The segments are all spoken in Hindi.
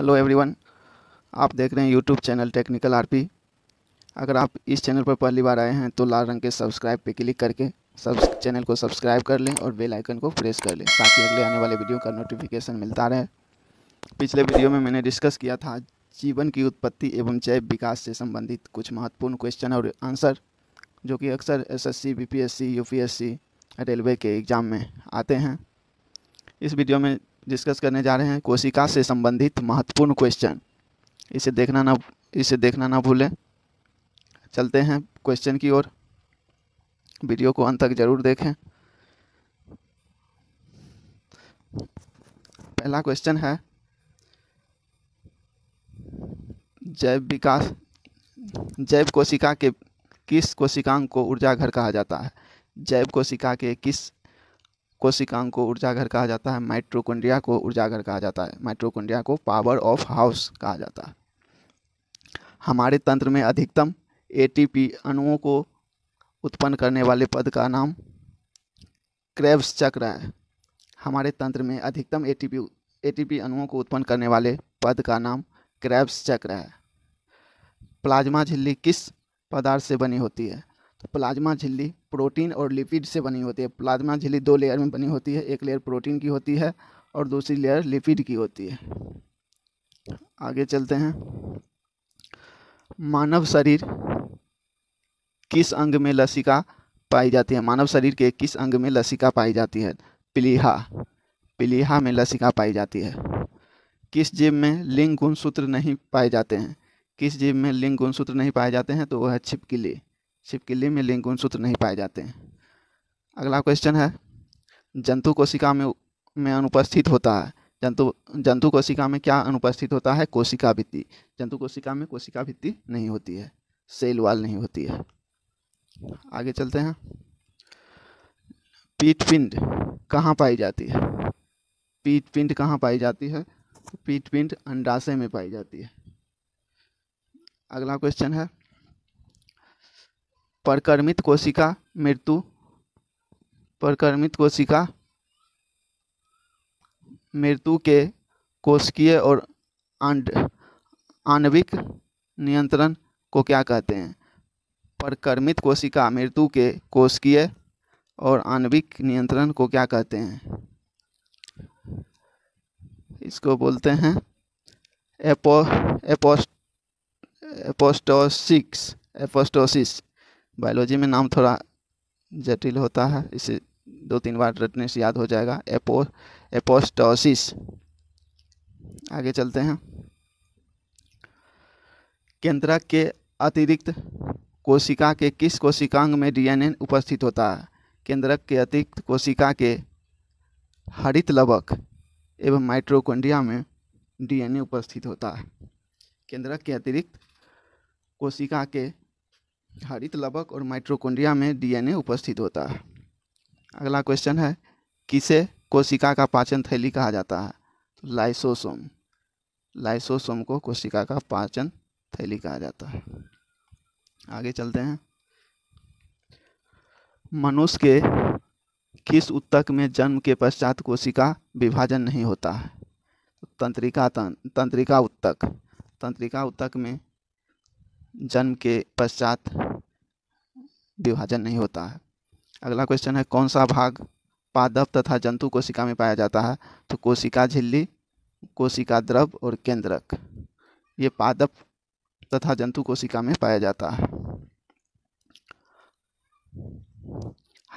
हेलो एवरीवन आप देख रहे हैं यूट्यूब चैनल टेक्निकल आरपी अगर आप इस चैनल पर पहली बार आए हैं तो लाल रंग के सब्सक्राइब पे क्लिक करके सब चैनल को सब्सक्राइब कर लें और बेल आइकन को प्रेस कर लें ताकि अगले आने वाले वीडियो का नोटिफिकेशन मिलता रहे पिछले वीडियो में मैंने डिस्कस किया था जीवन की उत्पत्ति एवं जैव विकास से संबंधित कुछ महत्वपूर्ण क्वेश्चन और आंसर जो कि अक्सर एस एस सी रेलवे के एग्ज़ाम में आते हैं इस वीडियो में डिस्कस करने जा रहे हैं कोशिका से संबंधित महत्वपूर्ण क्वेश्चन इसे देखना ना इसे देखना ना भूलें चलते हैं क्वेश्चन की ओर वीडियो को अंत तक जरूर देखें पहला क्वेश्चन है जैव विकास जैव कोशिका के किस कोशिकांग को ऊर्जाघर कहा जाता है जैव कोशिका के किस कोशिकांग को ऊर्जाघर कहा जाता है माइट्रोकुंडिया को ऊर्जाघर कहा जाता है माइट्रोकुंडिया को पावर ऑफ हाउस कहा जाता है हमारे तंत्र में अधिकतम एटीपी अणुओं को उत्पन्न करने वाले पद का नाम क्रेब्स चक्र है हमारे तंत्र में अधिकतम एटीपी एटीपी अणुओं को उत्पन्न करने वाले पद का नाम क्रेब्स चक्र है प्लाज्मा झिल्ली किस पदार्थ से बनी होती है तो प्लाज्मा झिल्ली प्रोटीन और लिपिड से बनी होती है प्लाज्मा झिल्ली दो लेयर में बनी होती है एक लेयर प्रोटीन की होती है और दूसरी लेयर लिपिड की होती है आगे चलते हैं मानव शरीर किस अंग में लसिका पाई जाती है मानव शरीर के किस अंग में लसिका पाई जाती है पिलीहा पिलीहा में लसिका पाई जाती है किस जीव में लिंग गुणसूत्र नहीं पाए जाते हैं किस जीव में लिंग गुणसूत्र नहीं पाए जाते हैं तो वह है छिपकली छिपकली में लिंगुन सूत्र नहीं पाए जाते हैं अगला क्वेश्चन है जंतु कोशिका में में अनुपस्थित होता है जंतु जंतु कोशिका में क्या अनुपस्थित होता है कोशिका भित्ति जंतु कोशिका में कोशिका भित्ति नहीं होती है सेल वाल नहीं होती है आगे चलते हैं पीठ पिंड कहाँ पाई जाती है पीठ पिंड कहाँ पाई जाती है पीठ पिंड अंडाशय में पाई जाती है अगला क्वेश्चन है परकर्मित कोशिका मृत्यु परकर्मित कोशिका मृत्यु के कोशिकीय और आणविक नियंत्रण को क्या कहते हैं परकर्मित कोशिका मृत्यु के कोशिकीय और आणविक नियंत्रण को क्या कहते हैं इसको बोलते हैं एपो एपोस्ट एपोस्टोसिक्स एपोस्टोसिस बायोलॉजी में नाम थोड़ा जटिल होता है इसे दो तीन बार रटने से याद हो जाएगा एपो एपोस्टोसिस आगे चलते हैं केंद्रक के अतिरिक्त कोशिका के किस कोशिकांग में डीएनए उपस्थित होता है केंद्रक के अतिरिक्त कोशिका के हरित लवक एवं माइट्रोकोंड्रिया में डीएनए उपस्थित होता है केंद्रक के अतिरिक्त कोशिका के हरित लवक और माइट्रोकोन्ड्रिया में डीएनए उपस्थित होता है अगला क्वेश्चन है किसे कोशिका का पाचन थैली कहा जाता है तो लाइसोसोम लाइसोसोम को कोशिका का पाचन थैली कहा जाता है आगे चलते हैं मनुष्य के किस उत्तक में जन्म के पश्चात कोशिका विभाजन नहीं होता है तो तंत्रिका तंत्रिका उत्तक तंत्रिका उत्तक में जन्म के पश्चात विभाजन नहीं होता है अगला क्वेश्चन है कौन सा भाग पादप तथा जंतु कोशिका में पाया जाता है तो कोशिका झिल्ली कोशिका द्रव और केंद्रक ये पादप तथा जंतु कोशिका में पाया जाता है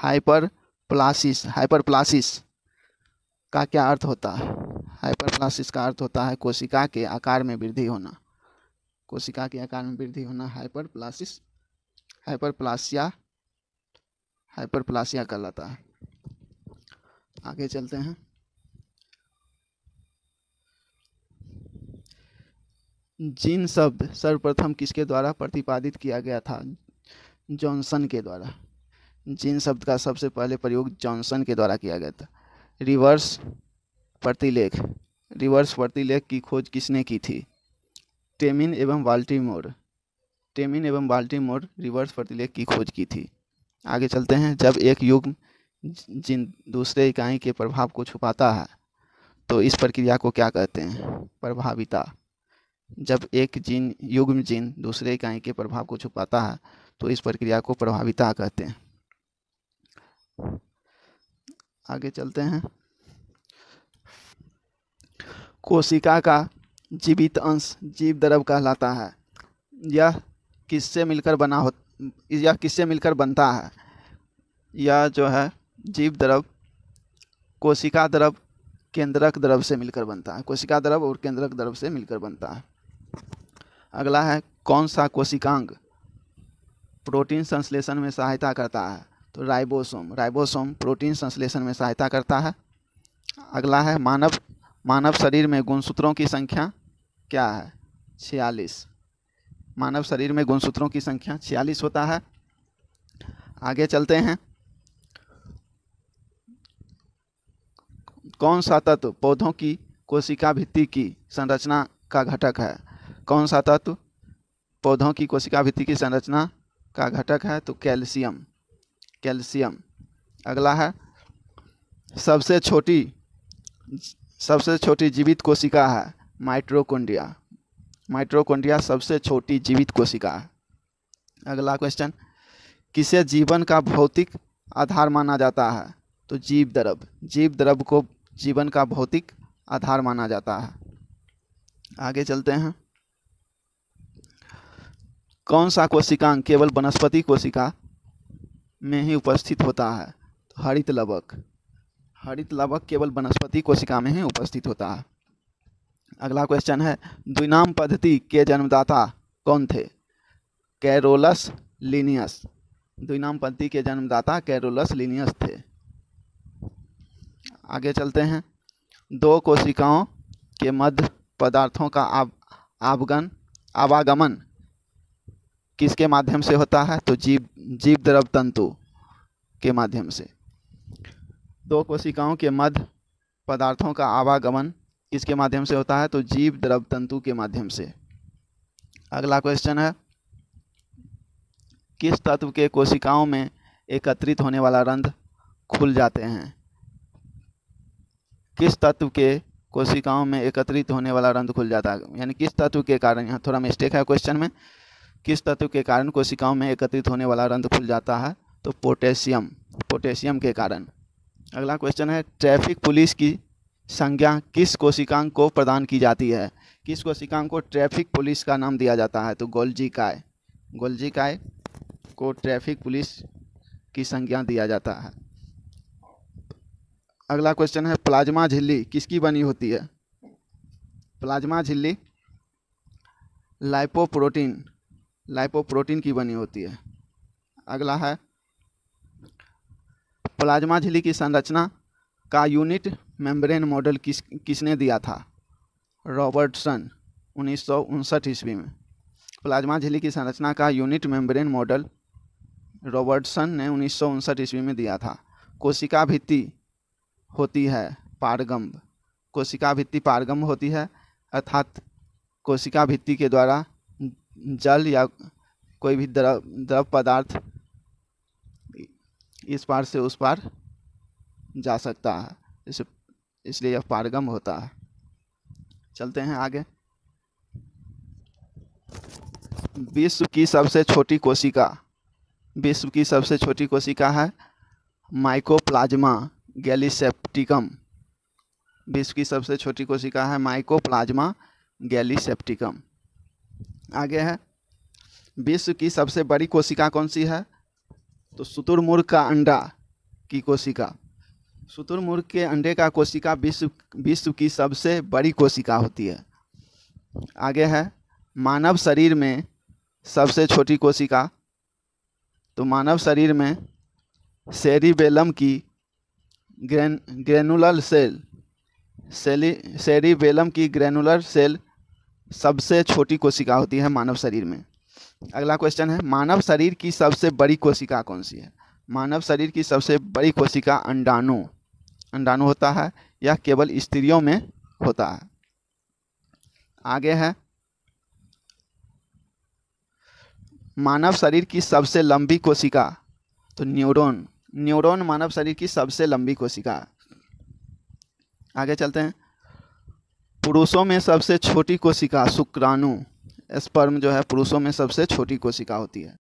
हाइपर प्लासिस हाइपर प्लासिस का क्या अर्थ होता है हाइपर प्लासिस का अर्थ होता है कोशिका के आकार में वृद्धि होना कोशिका के आकार में वृद्धि होना हाइपरप्लासिस हाइपरप्लासिया हाइपरप्लासिया कहलाता है आगे चलते हैं जीन शब्द सर्वप्रथम किसके द्वारा प्रतिपादित किया गया था जॉनसन के द्वारा जीन शब्द का सबसे पहले प्रयोग जॉनसन के द्वारा किया गया था रिवर्स प्रतिलेख रिवर्स प्रतिलेख की खोज किसने की थी टेमिन एवं बाल्टीमोर टेमिन एवं बाल्टीमोर रिवर्स फर्टिलेक की खोज की थी आगे चलते हैं जब एक युग जिन दूसरे इकाई के प्रभाव को छुपाता है तो इस प्रक्रिया को क्या कहते हैं प्रभाविता जब एक जीन युग्म जीन दूसरे इकाई के प्रभाव को छुपाता है तो इस प्रक्रिया को प्रभाविता कहते हैं आगे चलते हैं कोशिका का जीवित अंश जीव द्रव कहलाता है यह किससे मिलकर बना हो यह किससे मिलकर बनता है यह जो है जीव द्रव कोशिका द्रव केंद्रक द्रव से मिलकर बनता है कोशिका द्रव और केंद्रक द्रव से मिलकर बनता है अगला है कौन सा कोशिकांग प्रोटीन संश्लेषण में सहायता करता है तो राइबोसोम राइबोसोम प्रोटीन संश्लेषण में सहायता करता है अगला है मानव मानव शरीर में गुणसूत्रों की संख्या क्या है छियालीस मानव शरीर में गुणसूत्रों की संख्या छियालीस होता है आगे चलते हैं कौन सा तत्व पौधों की कोशिका भित्ति की संरचना का घटक है कौन सा तत्व पौधों की कोशिका भित्ति की संरचना का घटक है तो कैल्शियम कैल्शियम अगला है सबसे छोटी सबसे छोटी जीवित कोशिका है माइट्रोकोन्ड्रिया माइट्रोकोन्ड्रिया सबसे छोटी जीवित कोशिका है अगला क्वेश्चन किसे जीवन का भौतिक आधार माना जाता है तो जीव द्रव जीव द्रव को जीवन का भौतिक आधार माना जाता है आगे चलते हैं कौन सा कोशिकांग केवल वनस्पति कोशिका में ही उपस्थित होता है तो हरित लवक हरित लवक केवल वनस्पति कोशिका में ही उपस्थित होता है अगला क्वेश्चन है द्विनाम पद्धति के जन्मदाता कौन थे कैरोलस लिनियस द्विनाम पद्धति के जन्मदाता कैरोलस लिनियस थे आगे चलते हैं दो कोशिकाओं के मध्य पदार्थों का आव, आवगन आवागमन किसके माध्यम से होता है तो जीव जीव द्रव तंतु के माध्यम से दो कोशिकाओं के मध्य पदार्थों का आवागमन किसके माध्यम से होता है तो जीव द्रव तंतु के माध्यम से अगला क्वेश्चन है किस तत्व के कोशिकाओं में एकत्रित होने वाला रंध खुल जाते हैं किस तत्व के कोशिकाओं में एकत्रित होने वाला रंध खुल जाता है यानी किस तत्व के कारण यहाँ थोड़ा मिस्टेक है क्वेश्चन में किस तत्व के कारण कोशिकाओं में एकत्रित होने वाला रंध खुल जाता है तो पोटेशियम पोटेशियम के कारण अगला क्वेश्चन है ट्रैफिक पुलिस की संज्ञा किस कोशिकांग को प्रदान की जाती है किस कोशिकांग को ट्रैफिक पुलिस का नाम दिया जाता है तो गोल्जी काय गोल्जी काय को ट्रैफिक पुलिस की संज्ञा दिया जाता है अगला क्वेश्चन है प्लाज्मा झिल्ली किसकी बनी होती है प्लाज्मा झिल्ली लाइपोप्रोटीन लाइपोप्रोटीन की बनी होती है अगला है प्लाज्मा झिल्ली की संरचना का यूनिट मेम्ब्रेन मॉडल किस किसने दिया था रॉबर्टसन उन्नीस सौ उनसठ ईस्वी में प्लाज्मा झिली की संरचना का यूनिट मेम्ब्रेन मॉडल रॉबर्टसन ने उन्नीस सौ उनसठ ईस्वी में दिया था कोशिका भित्ति होती है पारगम्ब कोशिका भित्ति पारगम्ब होती है अर्थात कोशिका भित्ति के द्वारा जल या कोई भी द्रव द्रव पदार्थ इस पार से उस पार जा सकता है इस इसलिए यह पारगम होता है चलते हैं आगे विश्व की सबसे छोटी कोशिका विश्व की सबसे छोटी कोशिका है माइकोप्लाज्मा गैलीसेप्टिकम विश्व की सबसे छोटी कोशिका है माइकोप्लाज्मा गैलीसेप्टिकम आगे है विश्व की सबसे बड़ी कोशिका कौन सी है तो शुतुरमुर्ग का अंडा की कोशिका शुतुरमुर्ग के अंडे का कोशिका विश्व विश्व की सबसे बड़ी कोशिका होती है आगे है मानव शरीर में सबसे छोटी कोशिका तो मानव शरीर में सेरिबेलम की ग्रेन ग्रेनुलर सेल सेली सेरिबेलम की ग्रेनुलर सेल सबसे छोटी कोशिका होती है मानव शरीर में अगला क्वेश्चन है मानव शरीर की सबसे बड़ी कोशिका कौन सी है मानव शरीर की सबसे बड़ी कोशिका अंडाणु अंडाणु होता है यह केवल स्त्रियों में होता है आगे है मानव शरीर की सबसे लंबी कोशिका तो न्यूरॉन न्यूरॉन मानव शरीर की सबसे लंबी कोशिका आगे चलते हैं पुरुषों में सबसे छोटी कोशिका शुक्राणु स्पर्म जो है पुरुषों में सबसे छोटी कोशिका होती है